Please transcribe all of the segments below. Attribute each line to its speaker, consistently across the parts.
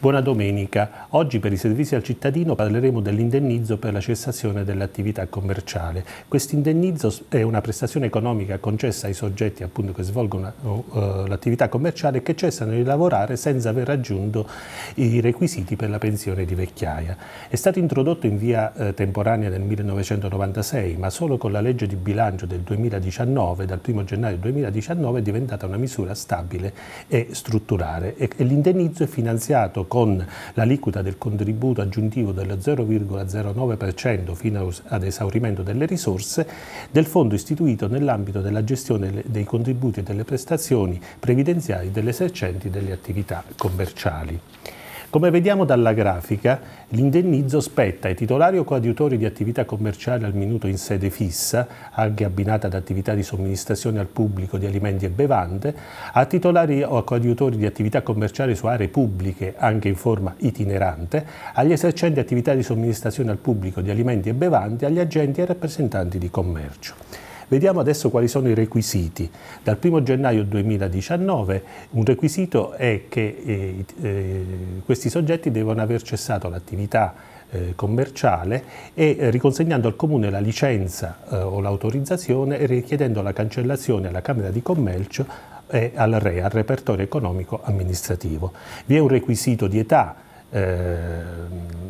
Speaker 1: Buona domenica. Oggi per i servizi al cittadino parleremo dell'indennizzo per la cessazione dell'attività commerciale. Questo indennizzo è una prestazione economica concessa ai soggetti appunto, che svolgono uh, l'attività commerciale e che cessano di lavorare senza aver raggiunto i requisiti per la pensione di vecchiaia. È stato introdotto in via uh, temporanea nel 1996, ma solo con la legge di bilancio del 2019, dal 1 gennaio 2019, è diventata una misura stabile e strutturale e l'indennizzo è finanziato con l'aliquota del contributo aggiuntivo dello 0,09% fino ad esaurimento delle risorse del fondo istituito nell'ambito della gestione dei contributi e delle prestazioni previdenziali delle esercenti delle attività commerciali. Come vediamo dalla grafica, l'indennizzo spetta ai titolari o coadiutori di attività commerciale al minuto in sede fissa, anche abbinata ad attività di somministrazione al pubblico di alimenti e bevande, a titolari o coadiutori di attività commerciali su aree pubbliche, anche in forma itinerante, agli esercenti attività di somministrazione al pubblico di alimenti e bevande, agli agenti e ai rappresentanti di commercio. Vediamo adesso quali sono i requisiti. Dal 1 gennaio 2019 un requisito è che eh, eh, questi soggetti devono aver cessato l'attività eh, commerciale e eh, riconsegnando al Comune la licenza o l'autorizzazione e richiedendo la cancellazione alla Camera di Commercio e al RE, al repertorio economico amministrativo. Vi è un requisito di età eh,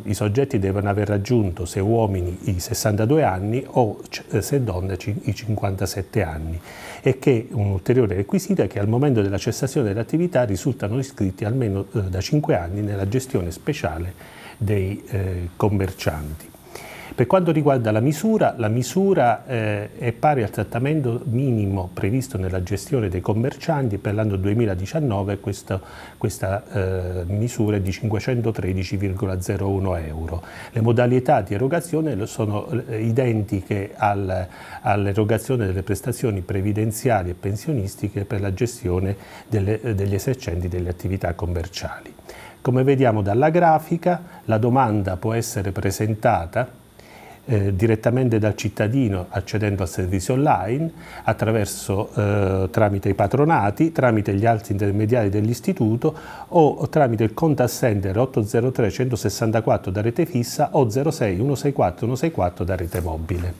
Speaker 1: i soggetti devono aver raggiunto, se uomini, i 62 anni o eh, se donne i 57 anni e che un ulteriore requisito è che al momento della cessazione dell'attività risultano iscritti almeno eh, da 5 anni nella gestione speciale dei eh, commercianti. Per quanto riguarda la misura, la misura eh, è pari al trattamento minimo previsto nella gestione dei commercianti per l'anno 2019, questo, questa eh, misura è di 513,01 euro. Le modalità di erogazione sono eh, identiche al, all'erogazione delle prestazioni previdenziali e pensionistiche per la gestione delle, degli esercenti delle attività commerciali. Come vediamo dalla grafica, la domanda può essere presentata eh, direttamente dal cittadino accedendo al servizio online, attraverso, eh, tramite i patronati, tramite gli altri intermediari dell'istituto o tramite il conto center 803 164 da rete fissa o 06 164 164 da rete mobile.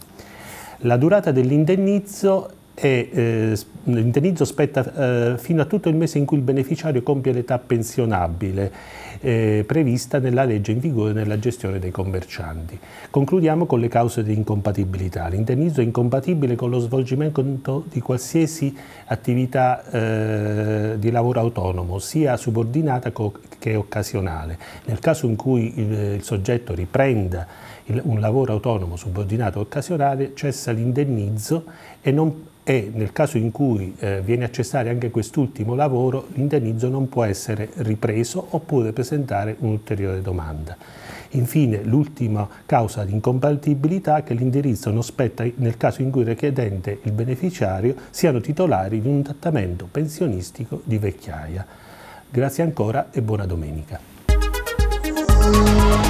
Speaker 1: La durata dell'indennizzo e eh, l'indennizzo spetta eh, fino a tutto il mese in cui il beneficiario compie l'età pensionabile eh, prevista nella legge in vigore nella gestione dei commercianti. Concludiamo con le cause di incompatibilità. L'indennizzo è incompatibile con lo svolgimento di qualsiasi attività eh, di lavoro autonomo, sia subordinata che occasionale. Nel caso in cui il, eh, il soggetto riprenda un lavoro autonomo subordinato occasionale, cessa l'indennizzo e, e nel caso in cui eh, viene a cessare anche quest'ultimo lavoro, l'indennizzo non può essere ripreso oppure presentare un'ulteriore domanda. Infine, l'ultima causa di incompatibilità è che l'indirizzo non spetta nel caso in cui il richiedente e il beneficiario siano titolari di un trattamento pensionistico di vecchiaia. Grazie ancora e buona domenica.